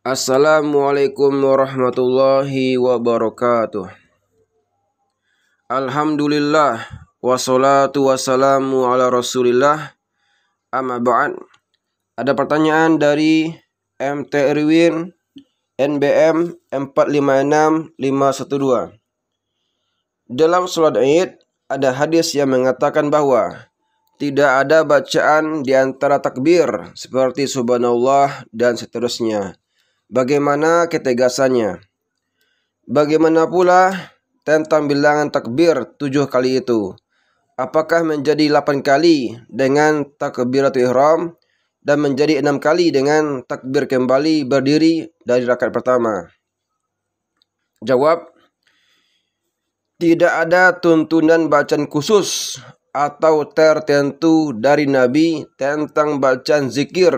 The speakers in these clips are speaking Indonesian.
Assalamualaikum warahmatullahi wabarakatuh Alhamdulillah Wassalatu wassalamu ala rasulillah Amma ba'an Ada pertanyaan dari MT Erwin NBM 456512 Dalam sholat id ada hadis yang mengatakan bahwa tidak ada bacaan di antara takbir seperti subhanallah dan seterusnya bagaimana ketegasannya. Bagaimana pula tentang bilangan takbir tujuh kali itu? Apakah menjadi delapan kali dengan takbiratul ihram dan menjadi enam kali dengan takbir kembali berdiri dari rakaat pertama? Jawab, tidak ada tuntunan bacaan khusus atau tertentu dari Nabi tentang bacaan zikir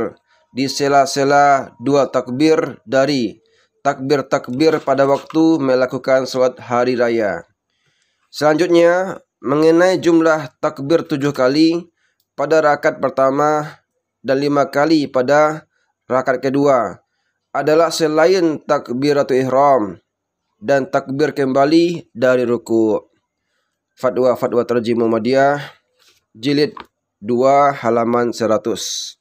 di sela-sela dua takbir dari takbir-takbir pada waktu melakukan sholat hari raya. Selanjutnya, mengenai jumlah takbir tujuh kali pada rakaat pertama dan lima kali pada rakaat kedua adalah selain takbir atau ihram dan takbir kembali dari ruku. Fatwa Fatwa Terjemah media jilid 2 halaman 100.